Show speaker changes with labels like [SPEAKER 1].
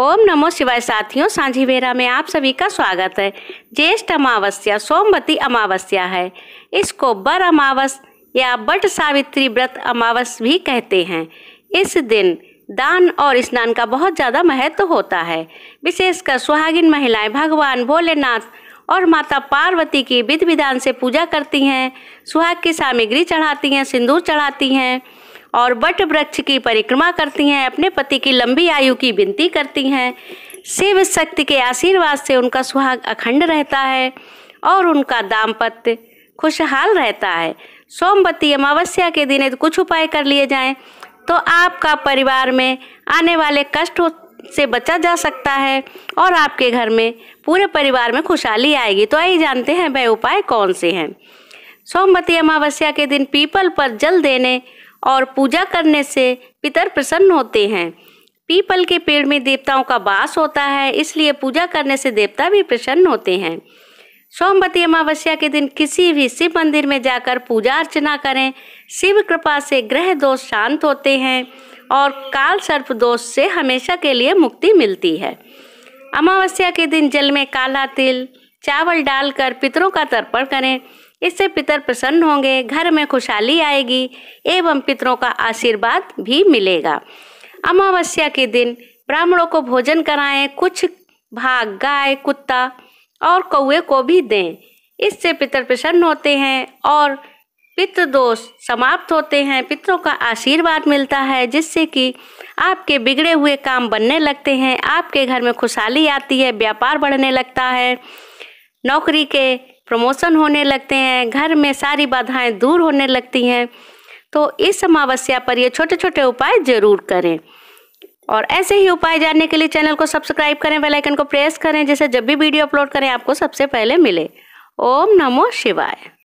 [SPEAKER 1] ओम नमो शिवाय साथियों सांझी बेरा में आप सभी का स्वागत है ज्येष्ठ अमावस्या सोमवती अमावस्या है इसको बर अमावस या बट सावित्री व्रत अमावस भी कहते हैं इस दिन दान और स्नान का बहुत ज़्यादा महत्व होता है विशेषकर सुहागिन महिलाएं भगवान भोलेनाथ और माता पार्वती की विधि विधान से पूजा करती हैं सुहाग की सामग्री चढ़ाती हैं सिंदूर चढ़ाती हैं और वट वृक्ष की परिक्रमा करती हैं अपने पति की लंबी आयु की विनती करती हैं शिव शक्ति के आशीर्वाद से उनका सुहाग अखंड रहता है और उनका दाम्पत्य खुशहाल रहता है सोमवती अमावस्या के दिन कुछ उपाय कर लिए जाएं तो आपका परिवार में आने वाले कष्ट से बचा जा सकता है और आपके घर में पूरे परिवार में खुशहाली आएगी तो आइए जानते हैं वह उपाय कौन से हैं सोमवती अमावस्या के दिन पीपल पर जल देने और पूजा करने से पितर प्रसन्न होते हैं पीपल के पेड़ में देवताओं का वास होता है इसलिए पूजा करने से देवता भी प्रसन्न होते हैं सोमवती अमावस्या के दिन किसी भी शिव मंदिर में जाकर पूजा अर्चना करें शिव कृपा से ग्रह दोष शांत होते हैं और काल सर्प दोष से हमेशा के लिए मुक्ति मिलती है अमावस्या के दिन जल में काला तिल चावल डालकर पितरों का तर्पण करें इससे पितर प्रसन्न होंगे घर में खुशहाली आएगी एवं पितरों का आशीर्वाद भी मिलेगा अमावस्या के दिन ब्राह्मणों को भोजन कराएं कुछ भाग गाय कुत्ता और कौए को भी दें इससे पितर प्रसन्न होते हैं और पितृ दोष समाप्त होते हैं पितरों का आशीर्वाद मिलता है जिससे कि आपके बिगड़े हुए काम बनने लगते हैं आपके घर में खुशहाली आती है व्यापार बढ़ने लगता है नौकरी के प्रमोशन होने लगते हैं घर में सारी बाधाएं दूर होने लगती हैं तो इस अमावस्या पर ये छोटे छोटे उपाय ज़रूर करें और ऐसे ही उपाय जानने के लिए चैनल को सब्सक्राइब करें बेल आइकन को प्रेस करें जिससे जब भी वीडियो अपलोड करें आपको सबसे पहले मिले ओम नमो शिवाय